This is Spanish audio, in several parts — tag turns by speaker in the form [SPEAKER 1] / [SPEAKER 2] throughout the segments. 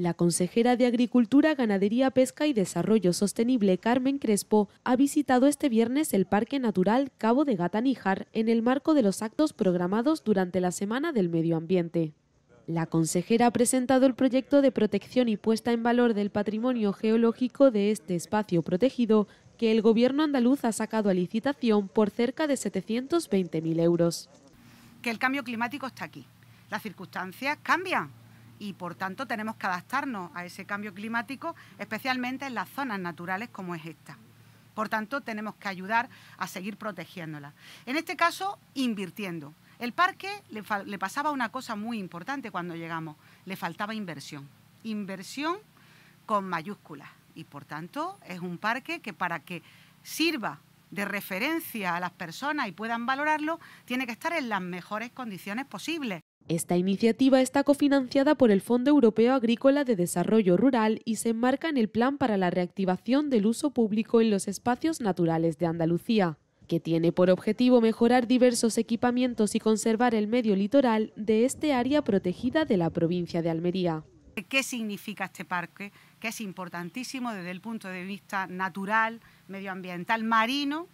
[SPEAKER 1] La consejera de Agricultura, Ganadería, Pesca y Desarrollo Sostenible, Carmen Crespo, ha visitado este viernes el Parque Natural Cabo de Gata en el marco de los actos programados durante la Semana del Medio Ambiente. La consejera ha presentado el proyecto de protección y puesta en valor del patrimonio geológico de este espacio protegido que el gobierno andaluz ha sacado a licitación por cerca de 720.000 euros.
[SPEAKER 2] Que el cambio climático está aquí. Las circunstancias cambian, y por tanto tenemos que adaptarnos a ese cambio climático, especialmente en las zonas naturales como es esta. Por tanto, tenemos que ayudar a seguir protegiéndola. En este caso, invirtiendo. El parque le pasaba una cosa muy importante cuando llegamos, le faltaba inversión. Inversión con mayúsculas. Y por tanto, es un parque que para que sirva de referencia a las personas y puedan valorarlo, tiene que estar en las mejores condiciones posibles.
[SPEAKER 1] Esta iniciativa está cofinanciada por el Fondo Europeo Agrícola de Desarrollo Rural y se enmarca en el Plan para la Reactivación del Uso Público en los Espacios Naturales de Andalucía, que tiene por objetivo mejorar diversos equipamientos y conservar el medio litoral de este área protegida de la provincia de Almería.
[SPEAKER 2] ¿Qué significa este parque? Que es importantísimo desde el punto de vista natural, medioambiental, marino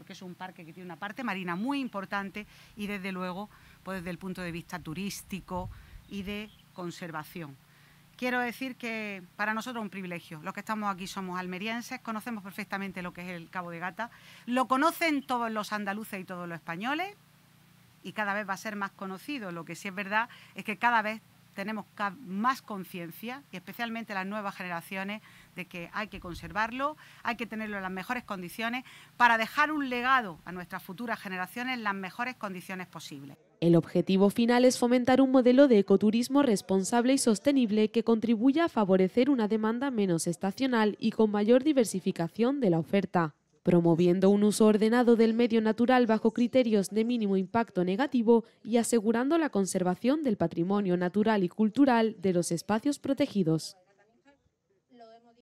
[SPEAKER 2] porque es un parque que tiene una parte marina muy importante y desde luego, pues desde el punto de vista turístico y de conservación. Quiero decir que para nosotros es un privilegio. Los que estamos aquí somos almerienses, conocemos perfectamente lo que es el Cabo de Gata, lo conocen todos los andaluces y todos los españoles y cada vez va a ser más conocido. Lo que sí es verdad es que cada vez tenemos más conciencia, y especialmente las nuevas generaciones, de que hay que conservarlo, hay que tenerlo en las mejores condiciones, para dejar un legado a nuestras futuras generaciones en las mejores condiciones posibles.
[SPEAKER 1] El objetivo final es fomentar un modelo de ecoturismo responsable y sostenible que contribuya a favorecer una demanda menos estacional y con mayor diversificación de la oferta promoviendo un uso ordenado del medio natural bajo criterios de mínimo impacto negativo y asegurando la conservación del patrimonio natural y cultural de los espacios protegidos.